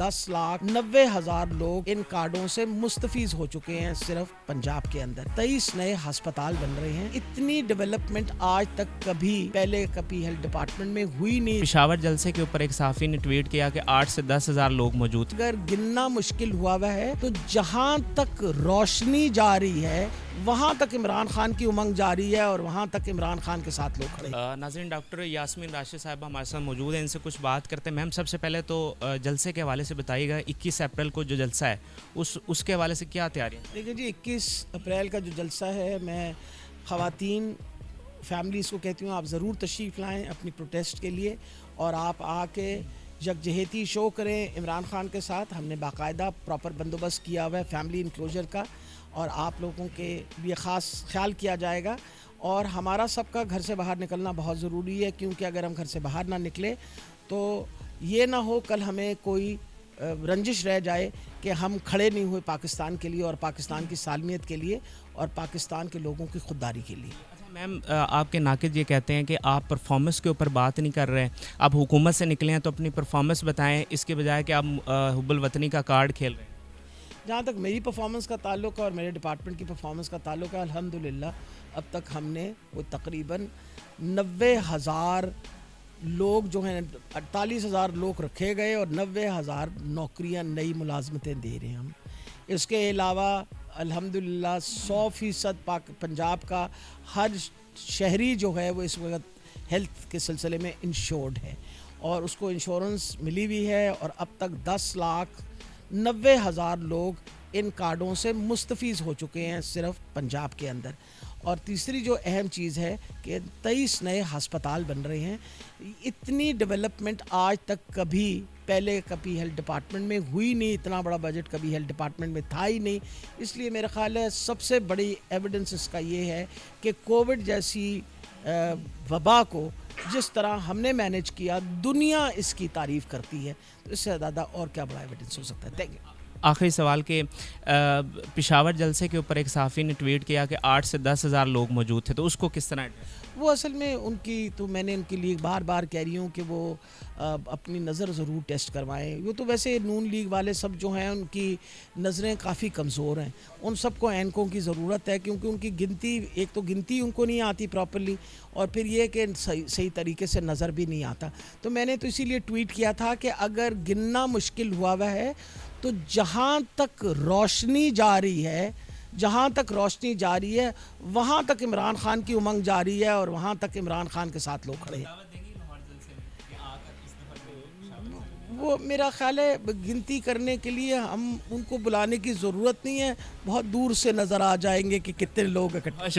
दस लाख नब्बे हजार लोग इन कार्डो से मुस्तफीज हो चुके हैं सिर्फ पंजाब के अंदर तेईस नए अस्पताल बन रहे हैं इतनी डेवलपमेंट आज तक कभी पहले कभी हेल्थ डिपार्टमेंट में हुई नहीं पिशावर जलसे के ऊपर एक साफी ने ट्वीट किया कि आठ से दस हजार लोग मौजूद अगर गिनना मुश्किल हुआ हुआ है तो जहाँ तक रोशनी जा रही है वहाँ तक इमरान खान की उमंग जारी है और वहाँ तक इमरान खान के साथ लोग खड़े नाजरन डॉक्टर यासमीन राशिद साहब हमारे साथ मौजूद हैं इनसे कुछ बात करते हैं मैम सबसे पहले तो जलसे के हवाले से बताइएगा इक्कीस अप्रैल को जो जलसा है उस उसके हवाले से क्या तैयारी देखिए जी इक्कीस अप्रैल का जो जलसा है मैं खातन फैमिलीज़ को कहती हूँ आप ज़रूर तशरीफ़ लाएँ अपनी प्रोटेस्ट के लिए और आप आके जगजहती शो करें इमरान खान के साथ हमने बाकायदा प्रॉपर बंदोबस्त किया हुआ है फैमिली इंक्लोजर का और आप लोगों के लिए ख़ास ख्याल किया जाएगा और हमारा सबका घर से बाहर निकलना बहुत ज़रूरी है क्योंकि अगर हम घर से बाहर ना निकले तो ये ना हो कल हमें कोई रंजिश रह जाए कि हम खड़े नहीं हुए पाकिस्तान के लिए और पाकिस्तान की सालमियत के लिए और पाकिस्तान के लोगों की खुददारी के लिए मैम आपके नाकिद ये कहते हैं कि आप परफॉर्मेंस के ऊपर बात नहीं कर रहे हैं आप हुकूमत से निकले हैं तो अपनी परफॉर्मेंस बताएं इसके बजाय कि आप हुबुल वतनी का कार्ड खेल रहे हैं जहाँ तक मेरी परफॉर्मेंस का ताल्लुक है और मेरे डिपार्टमेंट की परफॉर्मेंस का ताल्लुक है ला अब तक हमने वो तकरीबन नबे हज़ार लोग जो हैं अड़तालीस हज़ार लोग रखे गए और नबे हज़ार नौकरियाँ नई मुलाजमतें दे रहे हैं हम इसके अलावा अल्हम्दुलिल्लाह सौ फ़ीसद पाक पंजाब का हर शहरी जो है वो इस वक्त हेल्थ के सिलसिले में इंश्योर्ड है और उसको इंश्योरेंस मिली हुई है और अब तक दस लाख नबे हज़ार लोग इन कार्डों से मुस्तफ़ हो चुके हैं सिर्फ पंजाब के अंदर और तीसरी जो अहम चीज़ है कि तेईस नए हस्पताल बन रहे हैं इतनी डेवलपमेंट आज तक कभी पहले कभी हेल्थ डिपार्टमेंट में हुई नहीं इतना बड़ा बजट कभी हेल्थ डिपार्टमेंट में था ही नहीं इसलिए मेरा ख्याल है सबसे बड़ी एविडेंस इसका ये है कि कोविड जैसी वबा को जिस तरह हमने मैनेज किया दुनिया इसकी तारीफ़ करती है तो इससे ज़्यादा और क्या बड़ा एविडेंस हो सकता है थैंक यू आखिरी सवाल के पिशावर जलसे के ऊपर एक सहाफ़ी ने ट्वीट किया कि आठ से दस हज़ार लोग मौजूद थे तो उसको किस तरह वो असल में उनकी तो मैंने उनके लिए बार बार कह रही हूँ कि वो अपनी नज़र ज़रूर टेस्ट करवाएं वो तो वैसे नून लीग वाले सब जो हैं उनकी नज़रें काफ़ी कमज़ोर हैं उन सबको एनकों की ज़रूरत है क्योंकि उनकी गिनती एक तो गिनती उनको नहीं आती प्रॉपरली और फिर ये कि सही सही तरीके से नज़र भी नहीं आता तो मैंने तो इसीलिए ट्वीट किया था कि अगर गिनना मुश्किल हुआ हुआ है तो जहाँ तक रोशनी जारी है जहाँ तक रोशनी जारी है वहाँ तक इमरान खान की उमंग जारी है और वहाँ तक इमरान खान के साथ लोग खड़े हैं वो मेरा ख्याल है गिनती करने के लिए हम उनको बुलाने की ज़रूरत नहीं है बहुत दूर से नज़र आ जाएंगे कि कितने लोग इकट्ठे